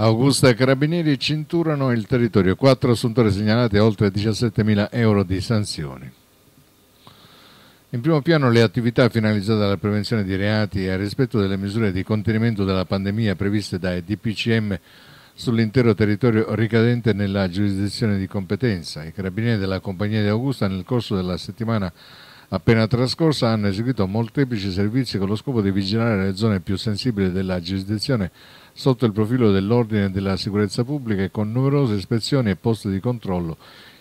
Augusta e Carabinieri cinturano il territorio. Quattro assuntori segnalati a oltre 17.000 euro di sanzioni. In primo piano le attività finalizzate alla prevenzione di reati e al rispetto delle misure di contenimento della pandemia previste dai DPCM sull'intero territorio ricadente nella giurisdizione di competenza. I carabinieri della compagnia di Augusta nel corso della settimana appena trascorsa hanno eseguito molteplici servizi con lo scopo di vigilare le zone più sensibili della giurisdizione sotto il profilo dell'ordine e della sicurezza pubblica e con numerose ispezioni e posti di controllo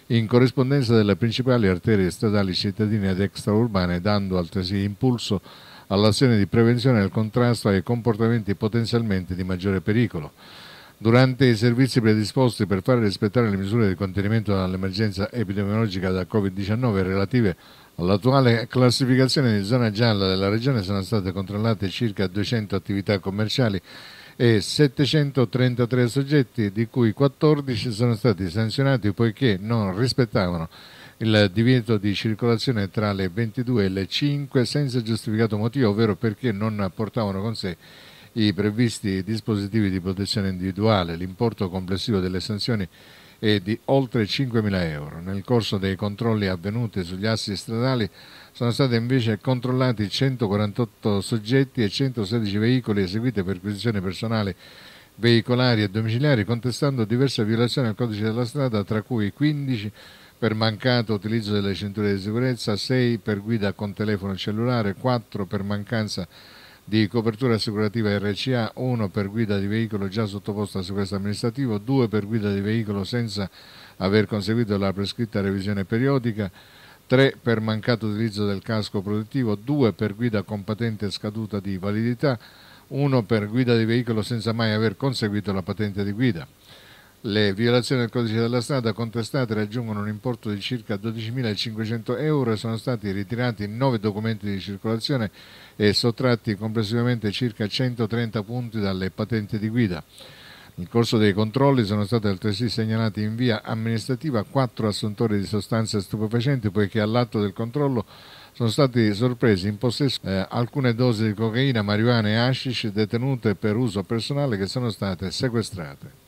in corrispondenza delle principali arterie stradali cittadine ed extraurbane, dando altresì impulso all'azione di prevenzione e al contrasto ai comportamenti potenzialmente di maggiore pericolo. Durante i servizi predisposti per far rispettare le misure di contenimento dall'emergenza epidemiologica da Covid-19 relative All'attuale classificazione di zona gialla della regione sono state controllate circa 200 attività commerciali e 733 soggetti, di cui 14 sono stati sanzionati poiché non rispettavano il divieto di circolazione tra le 22 e le 5 senza giustificato motivo, ovvero perché non portavano con sé i previsti dispositivi di protezione individuale. L'importo complessivo delle sanzioni è e di oltre 5.000 euro. Nel corso dei controlli avvenuti sugli assi stradali sono stati invece controllati 148 soggetti e 116 veicoli eseguite perquisizioni personali veicolari e domiciliari contestando diverse violazioni al codice della strada tra cui 15 per mancato utilizzo delle cinture di sicurezza, 6 per guida con telefono cellulare, 4 per mancanza di di copertura assicurativa RCA, 1 per guida di veicolo già sottoposto a sequestro amministrativo, 2 per guida di veicolo senza aver conseguito la prescritta revisione periodica, 3 per mancato utilizzo del casco produttivo, 2 per guida con patente scaduta di validità, 1 per guida di veicolo senza mai aver conseguito la patente di guida. Le violazioni del codice della strada contestate raggiungono un importo di circa 12.500 euro e sono stati ritirati 9 documenti di circolazione e sottratti complessivamente circa 130 punti dalle patenti di guida. Nel corso dei controlli sono stati altresì segnalati in via amministrativa quattro assuntori di sostanze stupefacenti poiché all'atto del controllo sono stati sorpresi in possesso eh, alcune dosi di cocaina, marijuana e hashish detenute per uso personale che sono state sequestrate.